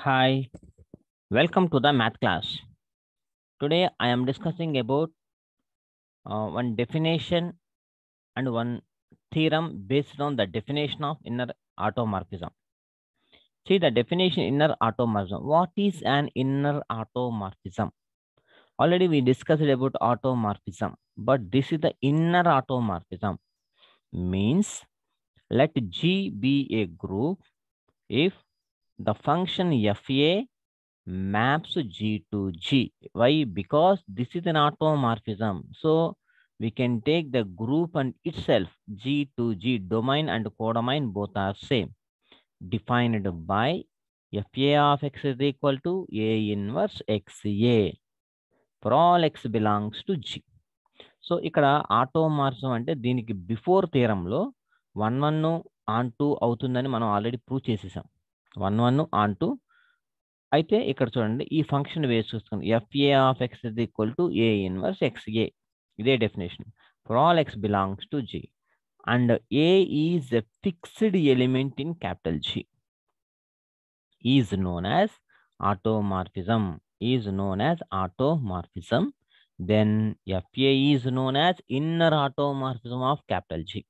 Hi, welcome to the math class. Today I am discussing about uh, one definition and one theorem based on the definition of inner automorphism. See the definition inner automorphism. What is an inner automorphism? Already we discussed about automorphism, but this is the inner automorphism. Means let G be a group if the function f a maps g to g why because this is an automorphism so we can take the group and itself g to g domain and codomain both are same defined by f a of x is equal to a inverse x a for all x belongs to g so ఇక్కడ automorphism అంటే దీనికి before తీరంలో one one onto అవుతుందని మనం already prove చేసేసాం one one onto అయితే ఇక్కడ చూడండి ఈ ఫంక్షన్ వేసి చూసుకోండి f a of x is equal to a inverse x a ఇదే definition for all x belongs to g and a is a fixed element in capital g is known as automorphism is known as automorphism then f a is known as inner automorphism of capital g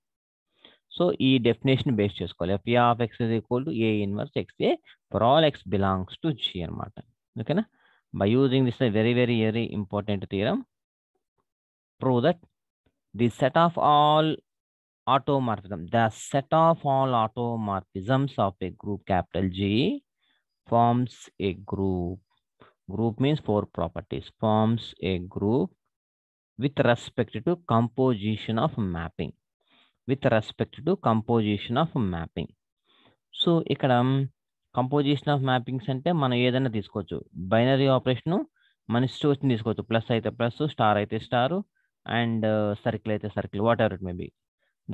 So E definition based choice call if P of X is equal to A inverse XA for all X belongs to G and Martin. Okay, na? by using this a uh, very, very, very important theorem, prove that the set of all automorphism, the set of all automorphisms of a group capital G forms a group. Group means four properties, forms a group with respect to composition of mapping. With respect to composition of mapping so ఇక్కడ composition of mappings అంటే మనం ఏదైనా తీసుకోవచ్చు binary operation మన ఇష్టం తీసుకోవచ్చు plus అయితే plus star అయితే స్టార్ అండ్ సర్కిల్ అయితే circle whatever it may be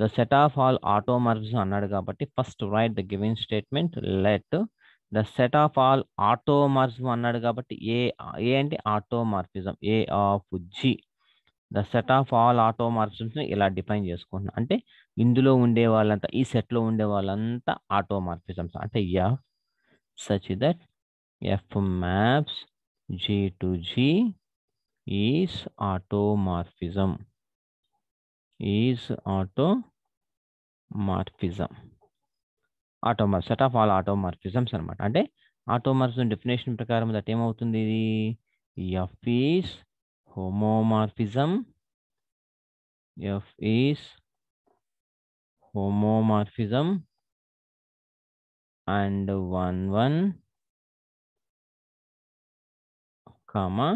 the set of all automorphism అన్నాడు కాబట్టి first write the giving statement let the set of all automorphism అన్నాడు కాబట్టి ఏ ఏ అంటే automorphism a of g the set of all ఆటోమార్ఫిమ్స్ని ఇలా define చేసుకుంటున్నాం అంటే ఇందులో ఉండే వాళ్ళంతా ఈ సెట్లో ఉండే వాళ్ళంతా ఆటోమార్ఫిజమ్స్ అంటే f such that f maps g to g is automorphism is automorphism ఆటోమార్ సెట్ ఆఫ్ ఆల్ ఆటోమార్ఫిజమ్స్ అనమాట అంటే ఆటోమార్ఫిజం డెఫినేషన్ ప్రకారం దట్ ఏమవుతుంది ఇది f is homomorphism f is homomorphism and 1 1 comma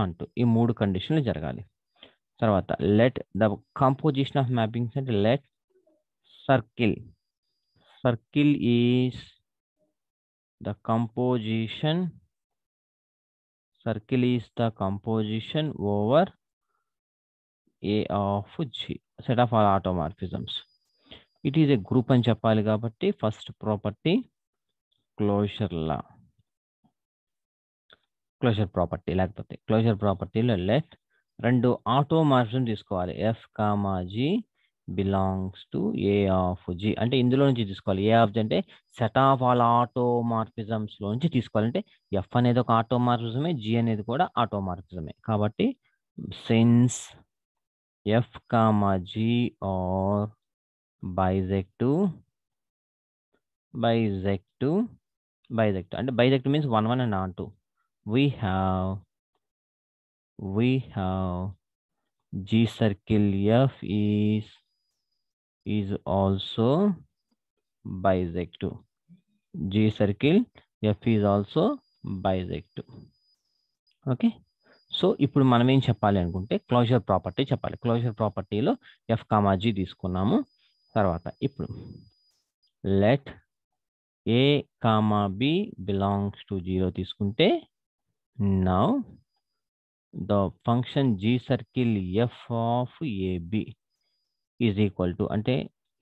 onto ఈ మూడు కండిషన్లు జరగాలి తర్వాత let the composition of mappings అంటే let circle circle is the composition circle is the composition over a of g set of all automorphisms it is a group అని చెప్పాలి కాబట్టి first property closure law closure property లేకపోతే closure ప్రాపర్టీలో let రెండు automorphism తీసుకోవాలి f comma g belongs to a of g అంటే ఇందులో నుంచి తీసుకోవాలి ఏ ఆఫ్ జి అంటే సెట్ ఆఫ్ ఆల్ ఆటోమార్ఫిజమ్స్లో నుంచి తీసుకోవాలంటే ఎఫ్ అనేది ఒక ఆటోమార్ఫిజమే జి అనేది కూడా ఆటోమార్ఫిజమే కాబట్టి since f comma g are biject biject biject అంటే biject means one one and onto we have we have g circle f is is also bisective. G circle F is also bisective. Okay. So ఇప్పుడు మనం ఏం చెప్పాలి అనుకుంటే closure property చెప్పాలి closure ప్రాపర్టీలో f comma g తీసుకున్నాము తర్వాత ఇప్పుడు let a comma b belongs to zero తీసుకుంటే now the function g circle f of AB is equal to అంటే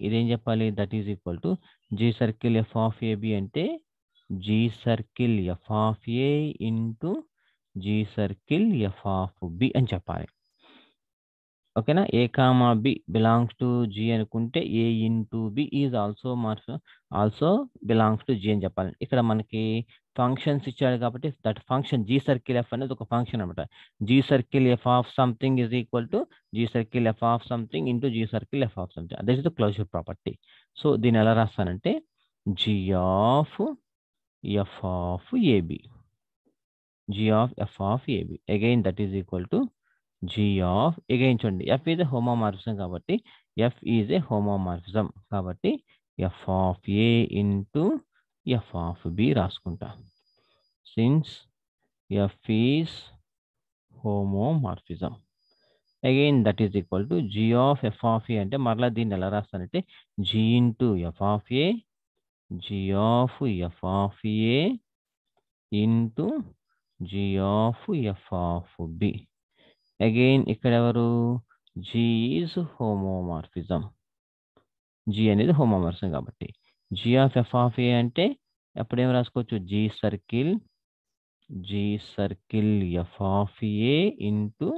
ఇదేం చెప్పాలి that is equal to g circle f of a b అంటే g circle f of a into g circle f of b అని చెప్పాలి ఓకేనా a comma b belongs to g అనుకుంటే a into b is also morph also belongs to g అని చెప్పాలి ఇక్కడ మనకి functions ఇచ్చాడు కాబట్టి that function g circle f అనేది ఒక ఫంక్షన్ అనమాట g circle f of something is equal to g circle f of something into g circle f of something that is the closure property so దీన్ని ఎలా రాస్తానంటే g of f of a b g of f of a b again that is equal to g of again చూడండి f is a homomorphism కాబట్టి f is a homomorphism కాబట్టి f of a into f of b రాసుకుంటా since f is homomorphism again that is equal to g of f of a అంటే మరలా దీన్ని ఎలా రాస్తానంటే g into f of a g of f of a into g of f of b again ఇక్కడ ఎవరు g is homomorphism g అనేది homomorphism కాబట్టి G of f of a అంటే అప్పుడేం రాసుకోవచ్చు g circle g circle f of a into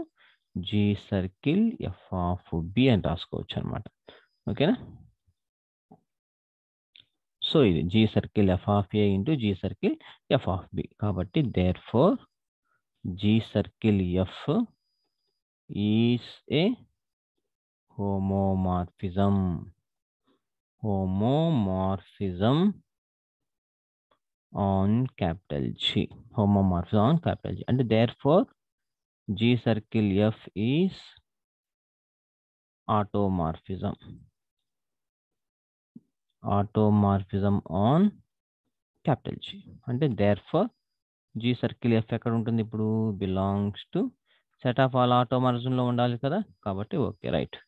g circle f of b అని రాసుకోవచ్చు అనమాట ఓకేనా సో ఇది g circle f of a into g circle f of b కాబట్టి therefore g circle f is a homomorphism. Homomorphism on capital G. Homomorphism on capital G. And therefore, G circle F is automorphism. Automorphism on capital G. And therefore, G circle F ఎక్కడ ఉంటుంది ఇప్పుడు belongs to set of all ఆటోమార్జన్లో ఉండాలి కదా కాబట్టి okay right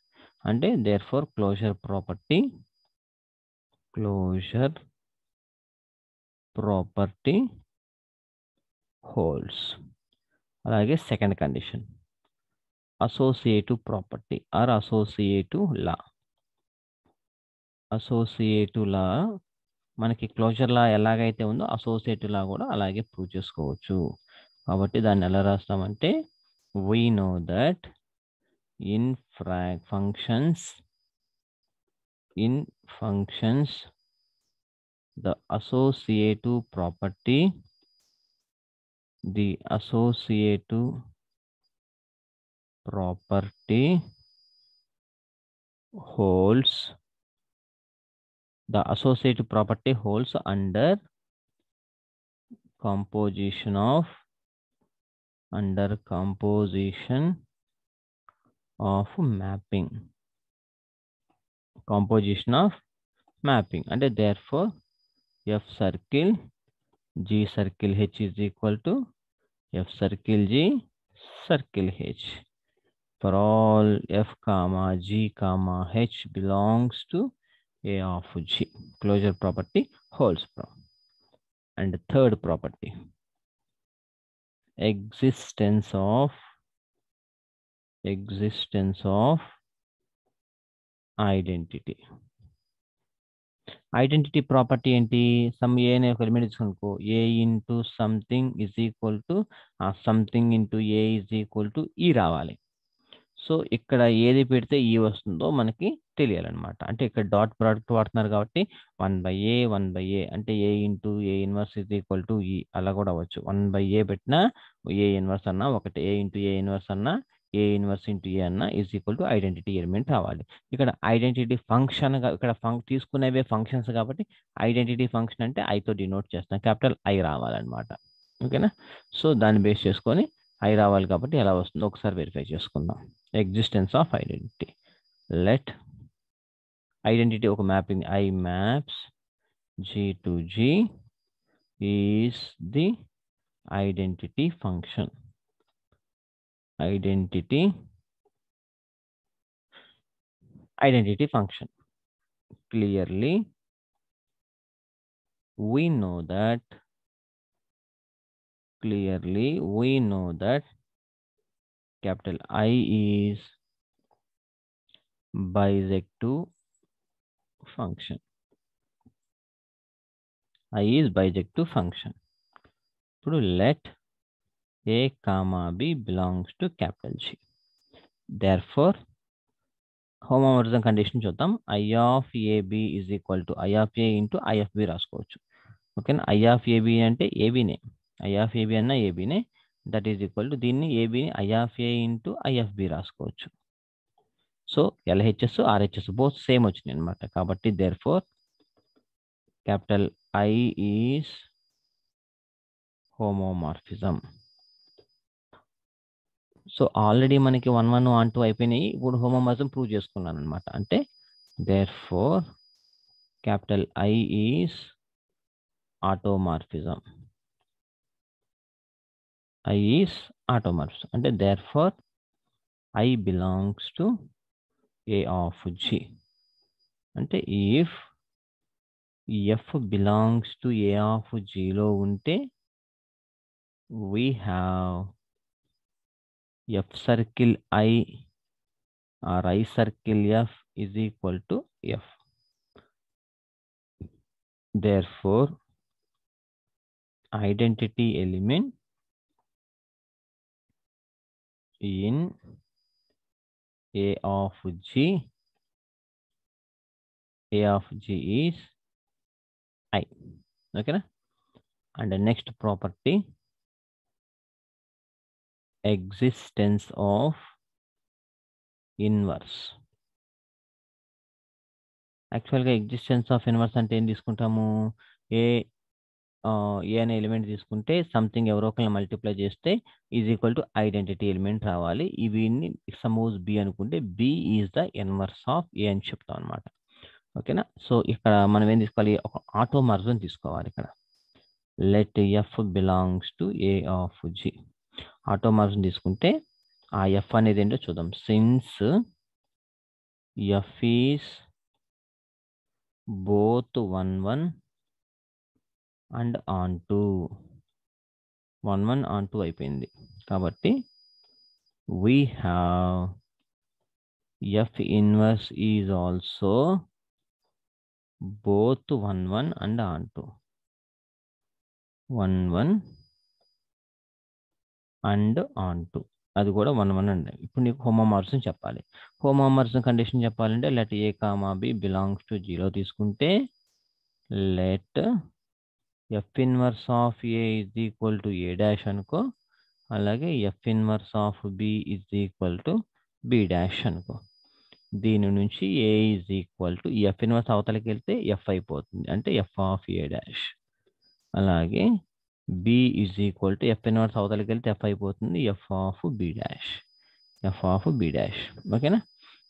అంటే therefore closure property closure property holds అలాగే second condition associative property or associative law associative law మనకి క్లోజర్ లా ఎలాగైతే ఉందో అసోసియేటివ్ లా కూడా అలాగే ప్రూవ్ చేసుకోవచ్చు కాబట్టి దాన్ని ఎలా రాస్తామంటే we know that in functions, in functions, the associative property, the associative property holds the associative property holds under composition of under composition of mapping. Composition of mapping and therefore F circle G circle H is equal to F circle G circle H. For all F comma G comma H belongs to A of G. Closure property holds from. And the third property. existence of existence of identity identity property ఏంటి some a అనే ఒక element ఇచ్చుకో a into something is equal to ఆ something into a is equal to e రావాలి so ఇక్కడ ఏది పెడితే ఈ e వస్తుందో మనకి తెలియాలన్నమాట అంటే ఇక్కడ డాట్ ప్రోడక్ట్ వాడుతున్నారు కాబట్టి one by a one by a అంటే ఏ ఇంటూ ఏ ఇన్వర్స్ ఇది ఈక్వల్ టు ఈ అలా కూడా అవ్వచ్చు వన్ బై ఏ పెట్టినా ఏ ఇన్వర్స్ అన్నా ఒకటి ఏ ఇంటూ ఏ ఇన్వర్స్ అన్నా ఏ ఇన్వర్స్ ఇంటూ ఏ అన్న is equal to identity element రావాలి ఇక్కడ ఐడెంటిటీ ఫంక్షన్ ఇక్కడ ఫంక్ తీసుకునేవే ఫంక్షన్స్ కాబట్టి ఐడెంటిటీ ఫంక్షన్ అంటే ఐతో డినోట్ చేస్తాం క్యాపిటల్ ఐ రావాలన్నమాట ఓకేనా సో దాన్ని బేస్ చేసుకొని ఐ రావాలి కాబట్టి ఎలా వస్తుందో ఒకసారి వెరిఫై చేసుకుందాం existence of identity let identity of mapping i maps g to g is the identity function identity identity function clearly we know that clearly we know that capital I is bisect to function. I is bijective function. ఇప్పుడు let a comma b belongs to capital G. Therefore, homomorphism condition చూద్దాం I of AB is equal to I of a into I of b రాసుకోవచ్చు ఓకేనా I of a b అంటే ఏబీనే I of ab అన్న ఏబీనే that is equal to దీన్ని ఏబీని I of a into I of b రాసుకోవచ్చు so LHS RHS both same వచ్చినాయి అనమాట కాబట్టి therefore capital I is homomorphism so already మనకి వన్ వన్ వన్ టూ అయిపోయినాయి ఇప్పుడు హోమోమార్ఫిజం ప్రూవ్ చేసుకున్నాను అనమాట అంటే therefore capital I is automorphism I is automorphism అంటే therefore I belongs to a of g అంటే if f belongs to a of జీలో ఉంటే we have f circle I or I circle f is equal to f therefore identity element in a of g a of g is i okay na? and the next property existence of inverse. యాక్చువల్గా existence of inverse and ఏం తీసుకుంటాము A ఏ అనే element తీసుకుంటే something ఎవరో ఒకరిని multiply చేస్తే is equal to identity element రావాలి వీడిని సపోజ్ బి అనుకుంటే b is the inverse of a అని చెప్తాం అనమాట ఓకేనా సో ఇక్కడ మనం ఏం తీసుకోవాలి ఒక ఆటో మార్జన్ తీసుకోవాలి ఇక్కడ let f belongs to a of g automorphism తీసుకుంటే ఆ ఎఫ్ అనేది ఏంటో చూద్దాం since f is both one one and onto one one onto అయిపోయింది కాబట్టి we have f inverse is also both one one and onto one one and onto అది కూడా one one and ఇప్పుడు నీకు మార్సన్ చెప్పాలి homomorphism condition చెప్పాలంటే let a comma b belongs to zero తీసుకుంటే let f inverse of a is equal to a dash అనుకో అలాగే f inverse of b is equal to b dash అనుకో దీని నుంచి a is equal to f inverse అవతలకి వెళ్తే f అయిపోతుంది అంటే ఎఫ్ ఆఫ్ ఏ డాష్ అలాగే b is equal to f inverse అవతలకి వెళ్తే ఎఫ్ అయిపోతుంది f of b dash f of b dash ఓకేనా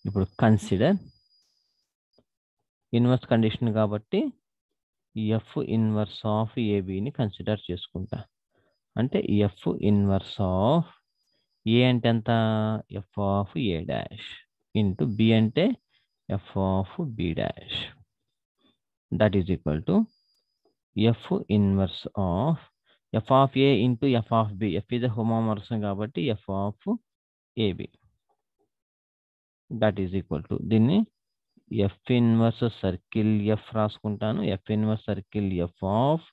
ఇప్పుడు కన్సిడర్ ఇన్వర్స్ కండిషన్ కాబట్టి ఎఫ్ ఇన్వర్స్ ఆఫ్ ఏబిని కన్సిడర్ చేసుకుంటా అంటే ఎఫ్ ఇన్వర్స్ ఆఫ్ ఏ అంటే ఎంత f of a dash into b అంటే f of b dash that is equal to f inverse of f of a into f of b f ఇది homomorphism కాబట్టి f of ab that is equal to దీన్ని f inverse circle f రాసుకుంటాను f inverse circle f of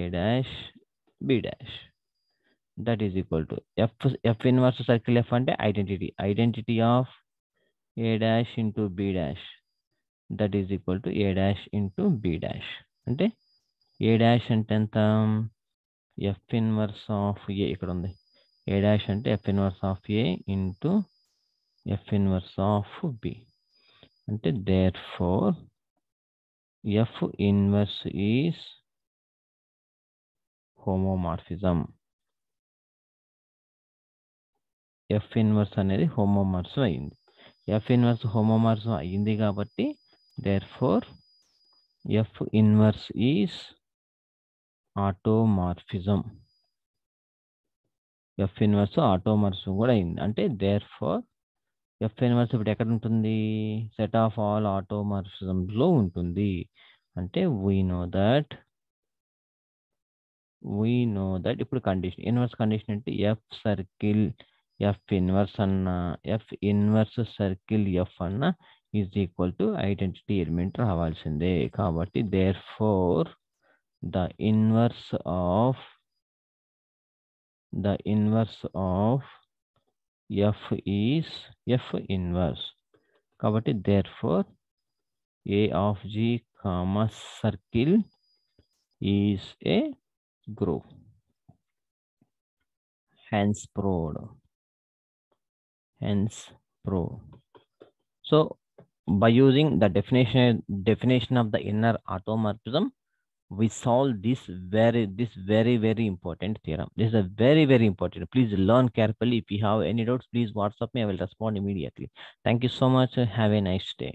a dash b dash that is equal to f f inverse circle f అంటే identity identity of a dash into b dash that is equal to a dash into b dash అంటే a dash అంటే ఎంత F inverse of a ఇక్కడ ఉంది a dash అంటే f inverse of a into f inverse of b అంటే therefore f inverse is homomorphism f inverse అనేది homomorphism అయింది f inverse homomorphism అయింది కాబట్టి therefore f inverse is automorphism f inverse automorphism కూడా అయింది అంటే therefore f inverse ఇప్పుడు ఎక్కడ ఉంటుంది సెట్ ఆఫ్ ఆల్ ఆటోమార్ఫిజమ్స్లో ఉంటుంది అంటే we know that we know that ఇప్పుడు కండిషన్ ఇన్వర్స్ కండిషన్ అంటే ఎఫ్ సర్కిల్ ఎఫ్ ఇన్వర్స్ అన్న ఎఫ్ ఇన్వర్స్ సర్కిల్ ఎఫ్ అన్న is equal to identity element రావాల్సిందే కాబట్టి therefore the inverse of the inverse of f is f inverse కాబట్టి therefore a of g comma circle is a group hence proved hence pro by using the definition definition of the inner automorphism we solve this very this very very important theorem this is a very very important please learn carefully if you have any doubts please whatsapp me i will respond immediately thank you so much have a nice day